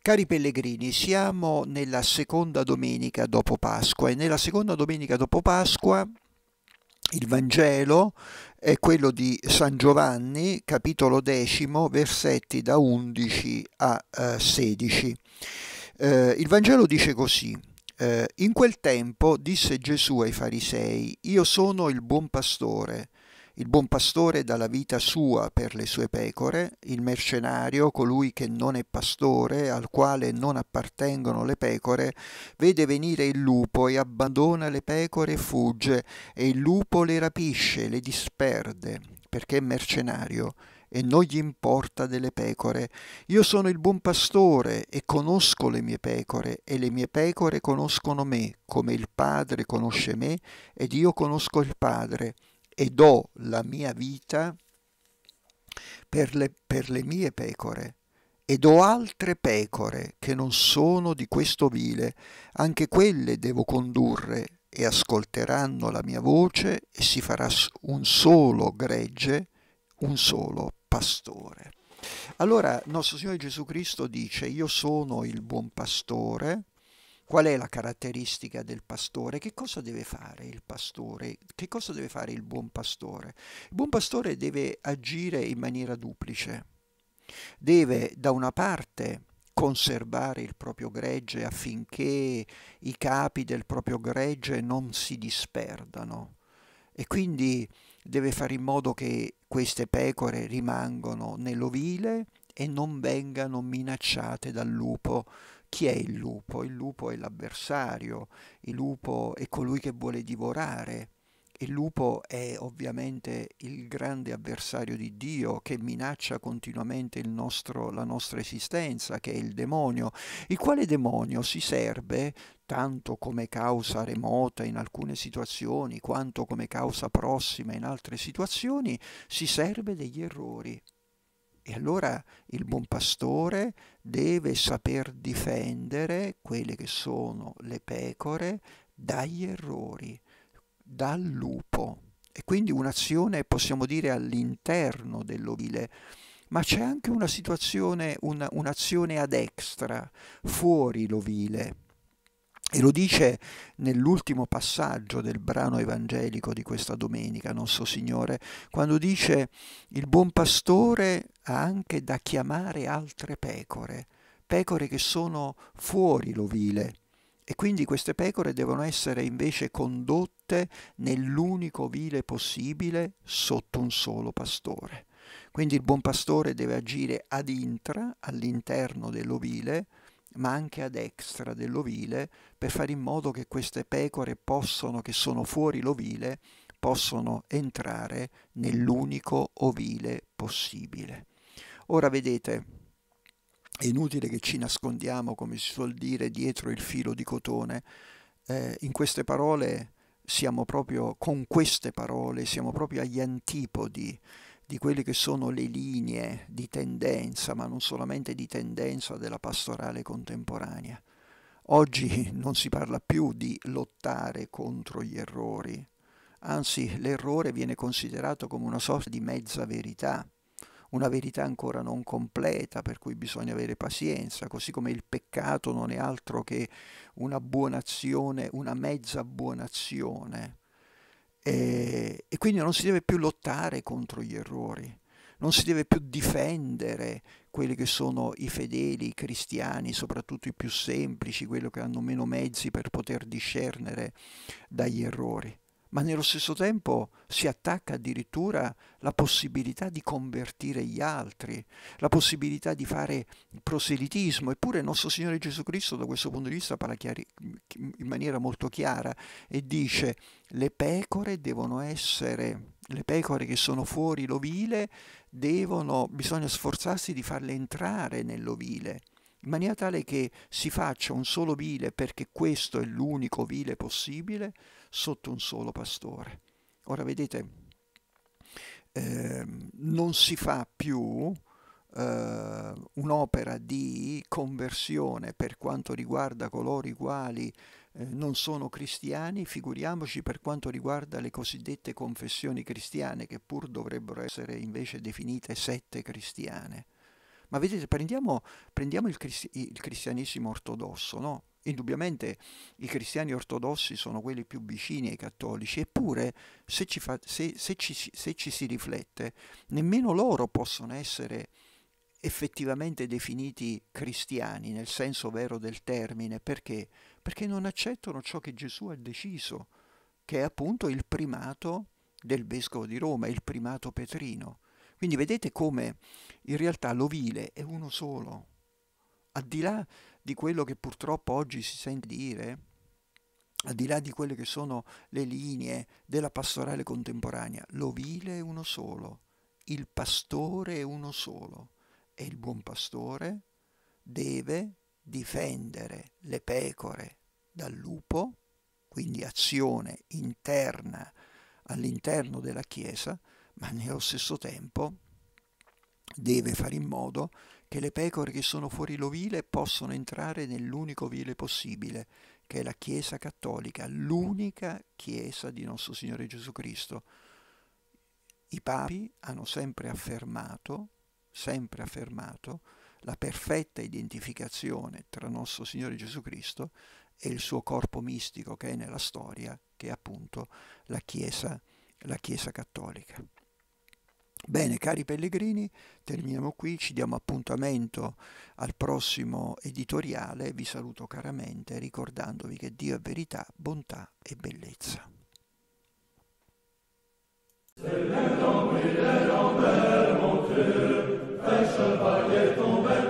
Cari pellegrini, siamo nella seconda domenica dopo Pasqua e nella seconda domenica dopo Pasqua il Vangelo è quello di San Giovanni, capitolo decimo, versetti da 11 a 16. Eh, eh, il Vangelo dice così. Eh, in quel tempo disse Gesù ai farisei, io sono il buon pastore, il buon pastore dà la vita sua per le sue pecore, il mercenario, colui che non è pastore, al quale non appartengono le pecore, vede venire il lupo e abbandona le pecore e fugge, e il lupo le rapisce, le disperde, perché è mercenario e non gli importa delle pecore. Io sono il buon pastore e conosco le mie pecore e le mie pecore conoscono me, come il Padre conosce me ed io conosco il Padre e do la mia vita per le, per le mie pecore. Ed ho altre pecore che non sono di questo vile, anche quelle devo condurre e ascolteranno la mia voce e si farà un solo gregge, un solo pastore. Allora nostro Signore Gesù Cristo dice io sono il buon pastore, qual è la caratteristica del pastore, che cosa deve fare il pastore, che cosa deve fare il buon pastore. Il buon pastore deve agire in maniera duplice, deve da una parte conservare il proprio gregge affinché i capi del proprio gregge non si disperdano e quindi deve fare in modo che queste pecore rimangano nell'ovile e non vengano minacciate dal lupo. Chi è il lupo? Il lupo è l'avversario, il lupo è colui che vuole divorare il lupo è ovviamente il grande avversario di Dio che minaccia continuamente nostro, la nostra esistenza, che è il demonio, il quale demonio si serve tanto come causa remota in alcune situazioni, quanto come causa prossima in altre situazioni, si serve degli errori. E allora il buon pastore deve saper difendere quelle che sono le pecore dagli errori dal lupo. E quindi un'azione, possiamo dire, all'interno dell'ovile, ma c'è anche una situazione, una, un'azione ad extra, fuori l'ovile. E lo dice nell'ultimo passaggio del brano evangelico di questa domenica, non Signore, quando dice il buon pastore ha anche da chiamare altre pecore, pecore che sono fuori l'ovile. E quindi queste pecore devono essere invece condotte nell'unico vile possibile sotto un solo pastore. Quindi il buon pastore deve agire ad intra, all'interno dell'ovile, ma anche ad extra dell'ovile, per fare in modo che queste pecore possono, che sono fuori l'ovile, possono entrare nell'unico ovile possibile. Ora vedete, è inutile che ci nascondiamo, come si suol dire, dietro il filo di cotone. Eh, in queste parole siamo proprio, con queste parole, siamo proprio agli antipodi di quelle che sono le linee di tendenza, ma non solamente di tendenza della pastorale contemporanea. Oggi non si parla più di lottare contro gli errori, anzi l'errore viene considerato come una sorta di mezza verità una verità ancora non completa, per cui bisogna avere pazienza, così come il peccato non è altro che una buona azione, una mezza buona azione. E, e quindi non si deve più lottare contro gli errori, non si deve più difendere quelli che sono i fedeli, i cristiani, soprattutto i più semplici, quelli che hanno meno mezzi per poter discernere dagli errori ma nello stesso tempo si attacca addirittura la possibilità di convertire gli altri, la possibilità di fare proselitismo. Eppure il nostro Signore Gesù Cristo da questo punto di vista parla in maniera molto chiara e dice le pecore devono essere, le pecore che sono fuori l'ovile, devono, bisogna sforzarsi di farle entrare nell'ovile in maniera tale che si faccia un solo vile perché questo è l'unico vile possibile, sotto un solo pastore. Ora vedete, eh, non si fa più eh, un'opera di conversione per quanto riguarda coloro i quali eh, non sono cristiani, figuriamoci per quanto riguarda le cosiddette confessioni cristiane, che pur dovrebbero essere invece definite sette cristiane. Ma vedete, prendiamo, prendiamo il, cristi- il cristianesimo ortodosso, no? Indubbiamente i cristiani ortodossi sono quelli più vicini ai cattolici, eppure se ci, fa, se, se ci, se ci si riflette, nemmeno loro possono essere effettivamente definiti cristiani nel senso vero del termine, perché? Perché non accettano ciò che Gesù ha deciso, che è appunto il primato del vescovo di Roma, il primato petrino. Quindi vedete come in realtà l'ovile è uno solo, al di là di quello che purtroppo oggi si sente dire, al di là di quelle che sono le linee della pastorale contemporanea, l'ovile è uno solo, il pastore è uno solo e il buon pastore deve difendere le pecore dal lupo, quindi azione interna all'interno della Chiesa, ma nello stesso tempo deve fare in modo che le pecore che sono fuori l'ovile possano entrare nell'unico vile possibile, che è la Chiesa cattolica, l'unica Chiesa di nostro Signore Gesù Cristo. I papi hanno sempre affermato, sempre affermato, la perfetta identificazione tra nostro Signore Gesù Cristo e il suo corpo mistico che è nella storia, che è appunto la Chiesa, la Chiesa cattolica. Bene, cari pellegrini, terminiamo qui, ci diamo appuntamento al prossimo editoriale, vi saluto caramente ricordandovi che Dio è verità, bontà e bellezza. Tes mains tombées, les jambes montées,